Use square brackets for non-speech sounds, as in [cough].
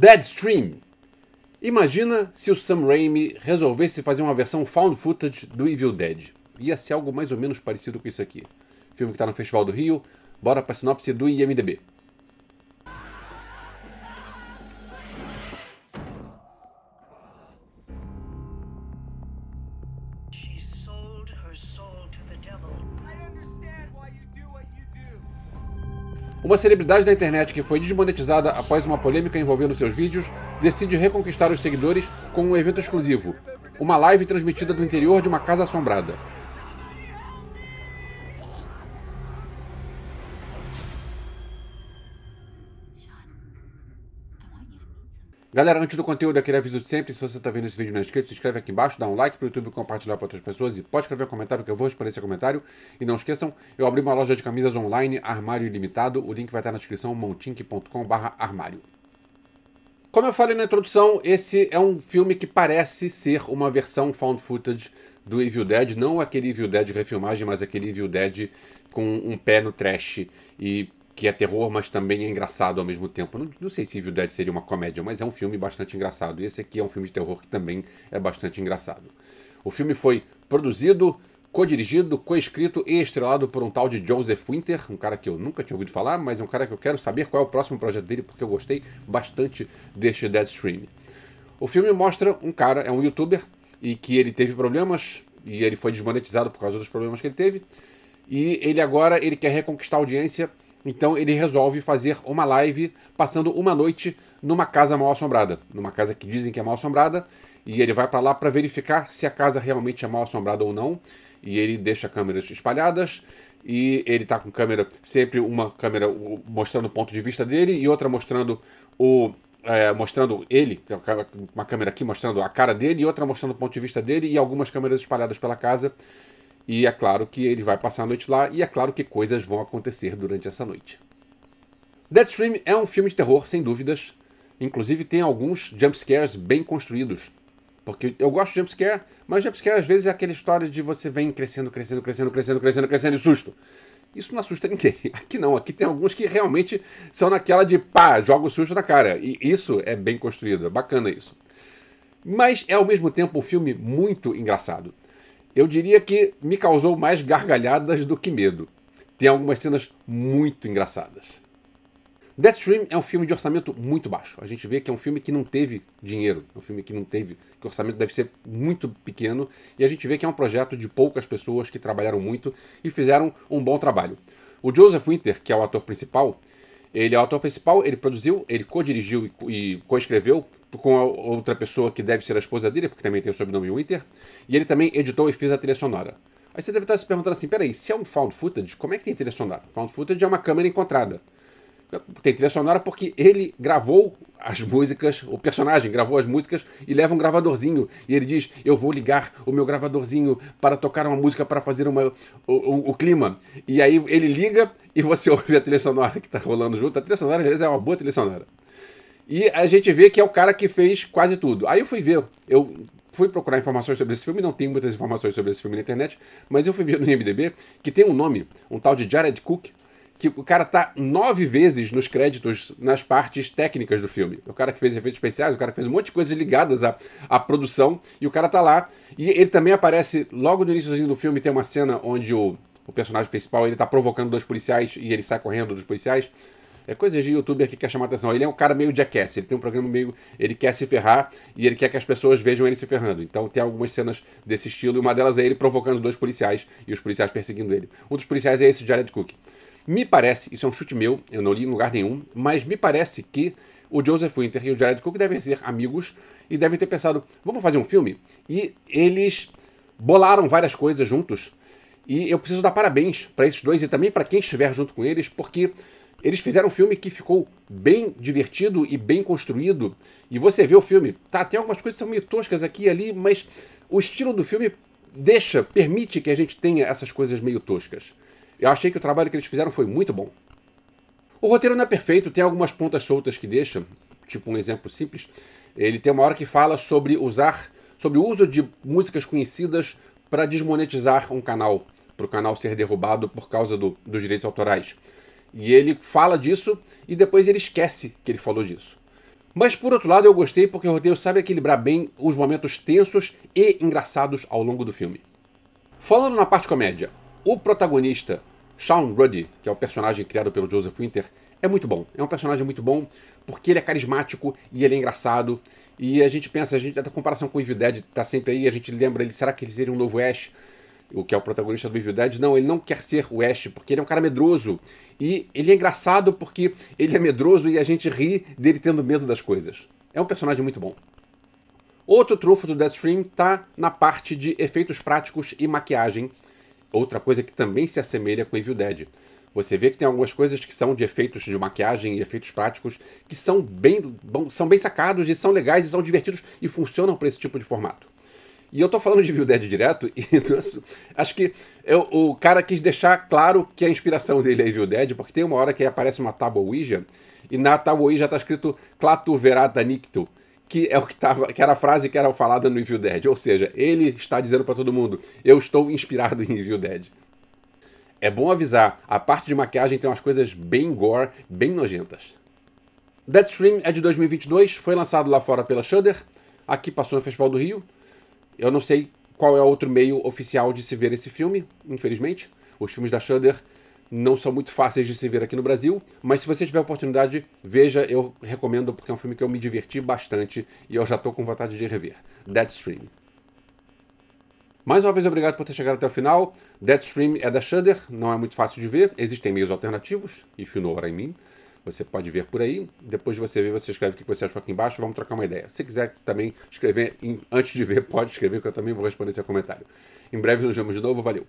Deadstream. Imagina se o Sam Raimi resolvesse fazer uma versão found footage do Evil Dead. Ia ser algo mais ou menos parecido com isso aqui. Filme que está no Festival do Rio. Bora para a sinopse do IMDB. She sold her soul to the devil. I understand why you do what uma celebridade da internet que foi desmonetizada após uma polêmica envolvendo seus vídeos decide reconquistar os seguidores com um evento exclusivo, uma live transmitida do interior de uma casa assombrada. Galera, antes do conteúdo, aquele aviso de sempre. Se você está vendo esse vídeo não é inscrito, se inscreve aqui embaixo, dá um like para o YouTube compartilhar para outras pessoas e pode escrever um comentário que eu vou responder esse comentário. E não esqueçam, eu abri uma loja de camisas online, armário ilimitado. O link vai estar na descrição, montink.com.br armário. Como eu falei na introdução, esse é um filme que parece ser uma versão found footage do Evil Dead, não aquele Evil Dead refilmagem, mas aquele Evil Dead com um pé no trash e que é terror, mas também é engraçado ao mesmo tempo. Não, não sei se Evil Dead seria uma comédia, mas é um filme bastante engraçado. E esse aqui é um filme de terror que também é bastante engraçado. O filme foi produzido, co-dirigido, co-escrito e estrelado por um tal de Joseph Winter, um cara que eu nunca tinha ouvido falar, mas é um cara que eu quero saber qual é o próximo projeto dele, porque eu gostei bastante deste Deadstream. O filme mostra um cara, é um youtuber, e que ele teve problemas, e ele foi desmonetizado por causa dos problemas que ele teve, e ele agora ele quer reconquistar a audiência então ele resolve fazer uma live passando uma noite numa casa mal assombrada, numa casa que dizem que é mal assombrada, e ele vai para lá para verificar se a casa realmente é mal assombrada ou não. E ele deixa câmeras espalhadas e ele tá com câmera sempre uma câmera mostrando o ponto de vista dele e outra mostrando o é, mostrando ele, é uma câmera aqui mostrando a cara dele e outra mostrando o ponto de vista dele e algumas câmeras espalhadas pela casa e é claro que ele vai passar a noite lá, e é claro que coisas vão acontecer durante essa noite. Deadstream é um filme de terror, sem dúvidas. Inclusive tem alguns jumpscares bem construídos. Porque eu gosto de jumpscare, mas jumpscare às vezes é aquela história de você vem crescendo, crescendo, crescendo, crescendo, crescendo, crescendo e susto. Isso não assusta ninguém. [laughs] Aqui não, aqui tem alguns que realmente são naquela de pá, joga o susto na cara. E isso é bem construído, é bacana isso. Mas é ao mesmo tempo um filme muito engraçado eu diria que me causou mais gargalhadas do que medo. Tem algumas cenas muito engraçadas. Deathstream é um filme de orçamento muito baixo. A gente vê que é um filme que não teve dinheiro, é um filme que não teve, que o orçamento deve ser muito pequeno, e a gente vê que é um projeto de poucas pessoas que trabalharam muito e fizeram um bom trabalho. O Joseph Winter, que é o ator principal, ele é o ator principal, ele produziu, ele co-dirigiu e co-escreveu com outra pessoa que deve ser a esposa dele, porque também tem o sobrenome Winter, e ele também editou e fez a trilha sonora. Aí você deve estar se perguntando assim, peraí, se é um found footage, como é que tem trilha sonora? Found footage é uma câmera encontrada. Tem trilha sonora porque ele gravou as músicas, o personagem gravou as músicas e leva um gravadorzinho. E ele diz: Eu vou ligar o meu gravadorzinho para tocar uma música para fazer uma, o, o, o clima. E aí ele liga e você [laughs] ouve a trilha sonora que está rolando junto. A trilha sonora, às vezes, é uma boa trilha sonora. E a gente vê que é o cara que fez quase tudo. Aí eu fui ver, eu fui procurar informações sobre esse filme, não tem muitas informações sobre esse filme na internet, mas eu fui ver no IMDB que tem um nome, um tal de Jared Cook, que o cara tá nove vezes nos créditos nas partes técnicas do filme. O cara que fez efeitos especiais, o cara que fez um monte de coisas ligadas à, à produção, e o cara tá lá. E ele também aparece logo no início do filme, tem uma cena onde o, o personagem principal ele tá provocando dois policiais e ele sai correndo dos policiais. É coisa de youtuber que quer chamar atenção. Ele é um cara meio jackass, ele tem um programa meio. Ele quer se ferrar e ele quer que as pessoas vejam ele se ferrando. Então tem algumas cenas desse estilo e uma delas é ele provocando dois policiais e os policiais perseguindo ele. Um dos policiais é esse Jared Cook. Me parece, isso é um chute meu, eu não li em lugar nenhum, mas me parece que o Joseph Winter e o Jared Cook devem ser amigos e devem ter pensado, vamos fazer um filme? E eles bolaram várias coisas juntos. E eu preciso dar parabéns para esses dois e também para quem estiver junto com eles, porque eles fizeram um filme que ficou bem divertido e bem construído. E você vê o filme, tá, tem algumas coisas que são meio toscas aqui e ali, mas o estilo do filme deixa, permite que a gente tenha essas coisas meio toscas. Eu achei que o trabalho que eles fizeram foi muito bom. O roteiro não é perfeito, tem algumas pontas soltas que deixa, tipo um exemplo simples. Ele tem uma hora que fala sobre usar, sobre o uso de músicas conhecidas para desmonetizar um canal, para o canal ser derrubado por causa do, dos direitos autorais. E ele fala disso e depois ele esquece que ele falou disso. Mas por outro lado, eu gostei porque o roteiro sabe equilibrar bem os momentos tensos e engraçados ao longo do filme. Falando na parte comédia, o protagonista, Sean Ruddy, que é o personagem criado pelo Joseph Winter, é muito bom. É um personagem muito bom porque ele é carismático e ele é engraçado. E a gente pensa, a gente a comparação com o Evil Dead tá sempre aí, a gente lembra ele, será que ele seria um novo Ash? o que é o protagonista do Evil Dead, não, ele não quer ser o Ash, porque ele é um cara medroso. E ele é engraçado porque ele é medroso e a gente ri dele tendo medo das coisas. É um personagem muito bom. Outro trunfo do Deathstream está na parte de efeitos práticos e maquiagem. Outra coisa que também se assemelha com Evil Dead. Você vê que tem algumas coisas que são de efeitos de maquiagem e efeitos práticos que são bem, são bem sacados e são legais e são divertidos e funcionam para esse tipo de formato. E eu tô falando de Evil Dead direto, [laughs] e acho que eu, é o cara quis deixar claro que a inspiração dele é Evil Dead, porque tem uma hora que aparece uma tábua Ouija, e na tábua Ouija tá escrito Clatu Verata Nicto que é o que tava, que era a frase que era falada no Evil Dead. Ou seja, ele está dizendo para todo mundo: eu estou inspirado em Evil Dead. É bom avisar, a parte de maquiagem tem umas coisas bem gore, bem nojentas. Deadstream é de 2022, foi lançado lá fora pela Shudder, aqui passou no Festival do Rio, eu não sei qual é outro meio oficial de se ver esse filme, infelizmente. Os filmes da Shudder não são muito fáceis de se ver aqui no Brasil, mas se você tiver oportunidade, veja, eu recomendo porque é um filme que eu me diverti bastante e eu já estou com vontade de rever. Deadstream. Mais uma vez, obrigado por ter chegado até o final. Deadstream é da Shudder, não é muito fácil de ver, existem meios alternativos, if you know what I mean. Você pode ver por aí. Depois de você ver, você escreve o que você achou aqui embaixo. Vamos trocar uma ideia. Se quiser também escrever antes de ver, [laughs] pode escrever, que eu também vou responder seu comentário. Em breve nos vemos de novo. Valeu!